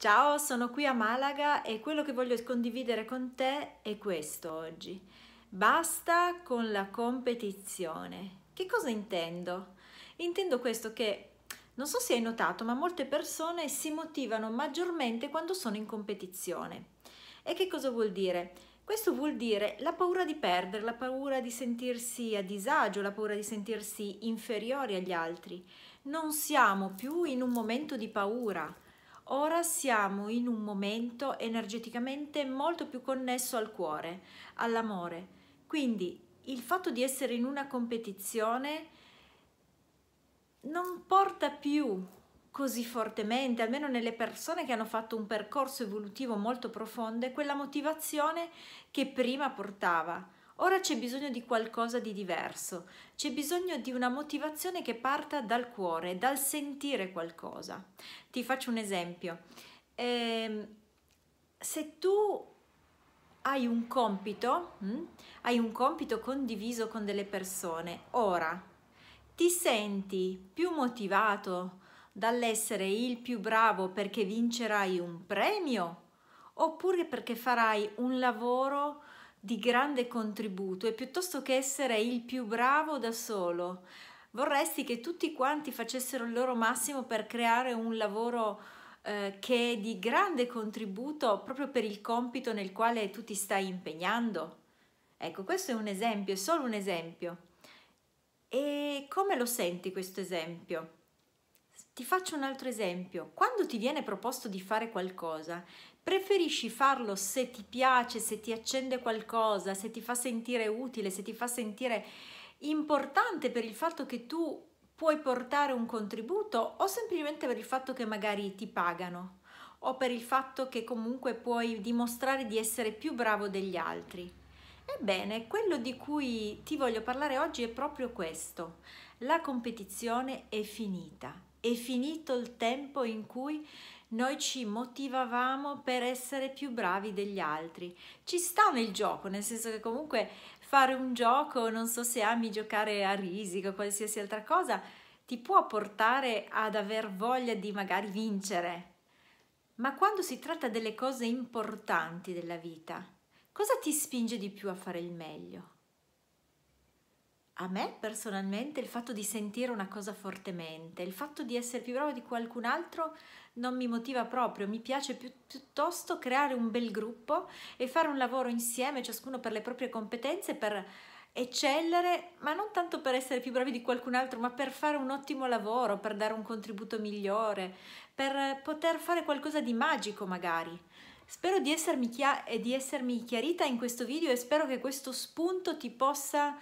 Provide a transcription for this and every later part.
Ciao, sono qui a Malaga e quello che voglio condividere con te è questo oggi. Basta con la competizione. Che cosa intendo? Intendo questo che non so se hai notato, ma molte persone si motivano maggiormente quando sono in competizione. E che cosa vuol dire? Questo vuol dire la paura di perdere, la paura di sentirsi a disagio, la paura di sentirsi inferiori agli altri. Non siamo più in un momento di paura Ora siamo in un momento energeticamente molto più connesso al cuore, all'amore. Quindi il fatto di essere in una competizione non porta più così fortemente, almeno nelle persone che hanno fatto un percorso evolutivo molto profondo, quella motivazione che prima portava Ora c'è bisogno di qualcosa di diverso, c'è bisogno di una motivazione che parta dal cuore, dal sentire qualcosa. Ti faccio un esempio. Eh, se tu hai un compito, hm? hai un compito condiviso con delle persone, ora ti senti più motivato dall'essere il più bravo perché vincerai un premio oppure perché farai un lavoro di grande contributo e piuttosto che essere il più bravo da solo, vorresti che tutti quanti facessero il loro massimo per creare un lavoro eh, che è di grande contributo proprio per il compito nel quale tu ti stai impegnando? Ecco, questo è un esempio, è solo un esempio. E come lo senti questo esempio? Ti faccio un altro esempio. Quando ti viene proposto di fare qualcosa, preferisci farlo se ti piace, se ti accende qualcosa, se ti fa sentire utile, se ti fa sentire importante per il fatto che tu puoi portare un contributo o semplicemente per il fatto che magari ti pagano o per il fatto che comunque puoi dimostrare di essere più bravo degli altri. Ebbene, quello di cui ti voglio parlare oggi è proprio questo. La competizione è finita è finito il tempo in cui noi ci motivavamo per essere più bravi degli altri. Ci sta nel gioco, nel senso che comunque fare un gioco, non so se ami giocare a risico o qualsiasi altra cosa, ti può portare ad aver voglia di magari vincere. Ma quando si tratta delle cose importanti della vita, cosa ti spinge di più a fare il meglio? a me personalmente il fatto di sentire una cosa fortemente, il fatto di essere più bravo di qualcun altro non mi motiva proprio, mi piace pi piuttosto creare un bel gruppo e fare un lavoro insieme, ciascuno per le proprie competenze, per eccellere, ma non tanto per essere più bravi di qualcun altro, ma per fare un ottimo lavoro, per dare un contributo migliore, per poter fare qualcosa di magico magari. Spero di essermi, di essermi chiarita in questo video e spero che questo spunto ti possa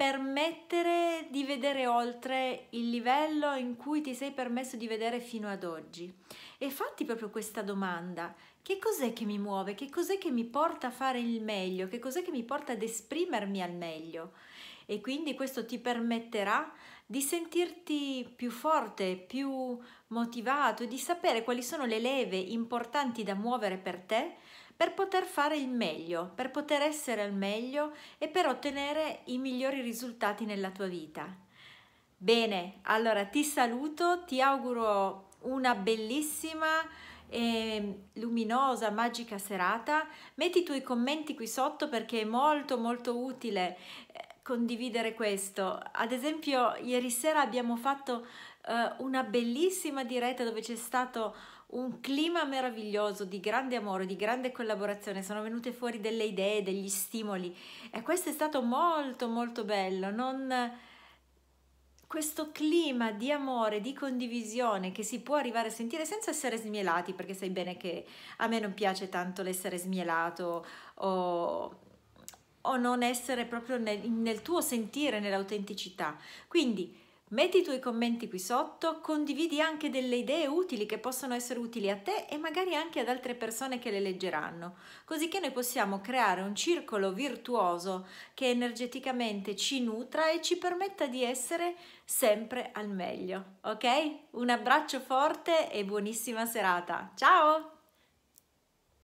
permettere di vedere oltre il livello in cui ti sei permesso di vedere fino ad oggi. E fatti proprio questa domanda, che cos'è che mi muove, che cos'è che mi porta a fare il meglio, che cos'è che mi porta ad esprimermi al meglio. E quindi questo ti permetterà di sentirti più forte, più motivato, di sapere quali sono le leve importanti da muovere per te per poter fare il meglio, per poter essere al meglio e per ottenere i migliori risultati nella tua vita. Bene, allora ti saluto, ti auguro una bellissima e luminosa, magica serata. Metti i tuoi commenti qui sotto perché è molto molto utile eh, condividere questo. Ad esempio, ieri sera abbiamo fatto eh, una bellissima diretta dove c'è stato un clima meraviglioso di grande amore, di grande collaborazione, sono venute fuori delle idee, degli stimoli e questo è stato molto molto bello, non... questo clima di amore, di condivisione che si può arrivare a sentire senza essere smielati, perché sai bene che a me non piace tanto l'essere smielato o, o non essere proprio nel, nel tuo sentire, nell'autenticità. Quindi Metti i tuoi commenti qui sotto, condividi anche delle idee utili che possono essere utili a te e magari anche ad altre persone che le leggeranno, così che noi possiamo creare un circolo virtuoso che energeticamente ci nutra e ci permetta di essere sempre al meglio. Ok? Un abbraccio forte e buonissima serata. Ciao!